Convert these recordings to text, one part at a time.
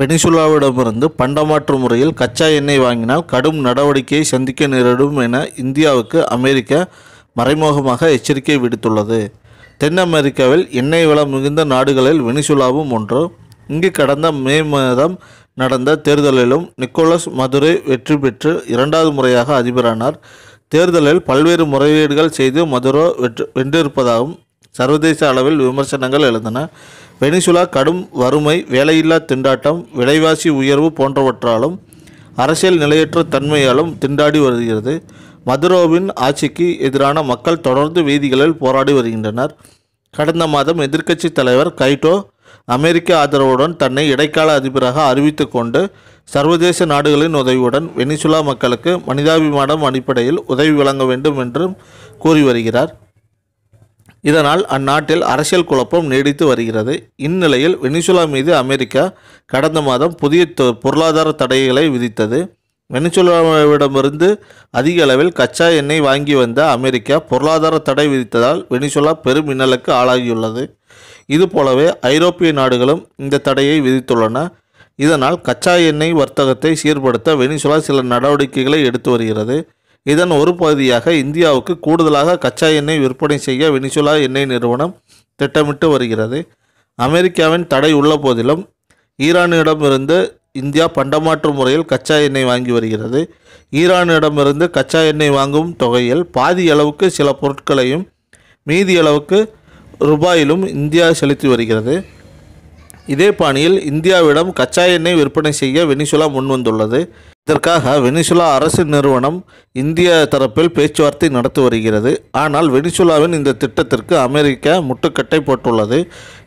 வெனிசுலாவிடமிருந்து பண்டமாற்று முறையில் கச்சா எண்ணெய் வாங்கினால் கடும் நடவடிக்கையை சந்திக்க நேரிடும் என இந்தியாவுக்கு அமெரிக்க மறைமுகமாக எச்சரிக்கை விடுத்துள்ளது தென் அமெரிக்காவில் எண்ணெய் வளம் மிகுந்த நாடுகளில் வெனிசுலாவும் ஒன்று இங்கு கடந்த மே மாதம் நடந்த தேர்தலிலும் நிக்கோலஸ் மதுரை வெற்றி பெற்று இரண்டாவது முறையாக அதிபரானார் தேர்தலில் பல்வேறு முறையீடுகள் செய்து மதுரோ வென்றிருப்பதாகவும் சர்வதேச அளவில் விமர்சனங்கள் எழுந்தன வெனிசுலா கடும் வறுமை வேலையில்லா திண்டாட்டம் விலைவாசி உயர்வு போன்றவற்றாலும் அரசியல் நிலையற்ற தன்மையாலும் திண்டாடி வருகிறது மதுரோவின் ஆட்சிக்கு எதிரான மக்கள் தொடர்ந்து வீதிகளில் போராடி வருகின்றனர் கடந்த மாதம் எதிர்க்கட்சி தலைவர் கைட்டோ அமெரிக்க ஆதரவுடன் தன்னை இடைக்கால அதிபராக அறிவித்து கொண்டு சர்வதேச நாடுகளின் உதவியுடன் வெனிசுலா மக்களுக்கு மனிதாபிமானம் அடிப்படையில் உதவி வழங்க வேண்டும் என்றும் கூறி வருகிறார் இதனால் அந்நாட்டில் அரசியல் குழப்பம் நீடித்து வருகிறது இந்நிலையில் வெனிசுலா மீது அமெரிக்கா கடந்த மாதம் புதிய பொருளாதார தடைகளை விதித்தது வெனிசுலாவிடமிருந்து அதிக அளவில் கச்சா எண்ணெய் வாங்கி வந்த அமெரிக்கா பொருளாதார தடை விதித்ததால் வெனிசுலா பெரும் இன்னலுக்கு ஆளாகியுள்ளது இதுபோலவே ஐரோப்பிய நாடுகளும் இந்த தடையை விதித்துள்ளன இதனால் கச்சா எண்ணெய் வர்த்தகத்தை சீர்படுத்த வெனிசுலா சில நடவடிக்கைகளை எடுத்து வருகிறது இதன் ஒரு பகுதியாக இந்தியாவுக்கு கூடுதலாக கச்சா எண்ணெய் விற்பனை செய்ய வெனிசுலா எண்ணெய் நிறுவனம் திட்டமிட்டு வருகிறது அமெரிக்காவின் தடை உள்ள போதிலும் ஈரானிடமிருந்து இந்தியா பண்டமாற்று முறையில் கச்சா எண்ணெய் வாங்கி வருகிறது ஈரானிடமிருந்து கச்சா எண்ணெய் வாங்கும் தொகையில் பாதி அளவுக்கு சில பொருட்களையும் மீதி அளவுக்கு ரூபாயிலும் இந்தியா செலுத்தி வருகிறது இதே பாணியில் இந்தியாவிடம் கச்சா எண்ணெய் விற்பனை செய்ய வெனிசுலா முன்வந்துள்ளது இதற்காக வெனிசுலா அரசு நிறுவனம் இந்திய தரப்பில் பேச்சுவார்த்தை நடத்தி வருகிறது ஆனால் வெனிசுலாவின் இந்த திட்டத்திற்கு அமெரிக்கா முட்டுக்கட்டை போட்டுள்ளது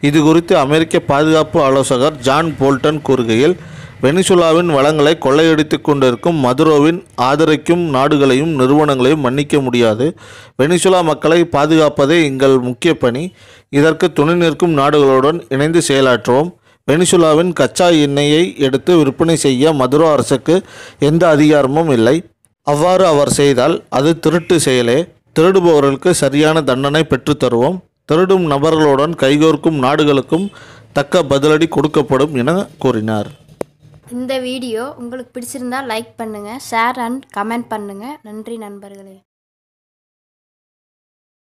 இது குறித்து அமெரிக்க பாதுகாப்பு ஆலோசகர் ஜான் போல்டன் கூறுகையில் வெனிசுலாவின் வளங்களை கொள்ளையடித்து கொண்டிருக்கும் மதுரோவின் ஆதரிக்கும் நாடுகளையும் நிறுவனங்களையும் மன்னிக்க முடியாது வெனிசுலா மக்களை பாதுகாப்பதே எங்கள் முக்கிய பணி இதற்கு துணை நிற்கும் நாடுகளுடன் இணைந்து செயலாற்றுவோம் வெனிசுலாவின் கச்சா எண்ணெயை எடுத்து விற்பனை செய்ய மதுரோ அரசுக்கு எந்த அதிகாரமும் இல்லை அவ்வாறு அவர் செய்தால் அது திருட்டு செயலே திருடுபவர்களுக்கு சரியான தண்டனை பெற்றுத்தருவோம் திருடும் நபர்களுடன் கைகோர்க்கும் நாடுகளுக்கும் தக்க பதிலடி கொடுக்கப்படும் என கூறினார் இந்த வீடியோ உங்களுக்கு பிடிச்சிருந்தால் லைக் பண்ணுங்கள் ஷேர் அண்ட் கமெண்ட் பண்ணுங்கள் நன்றி நண்பர்களே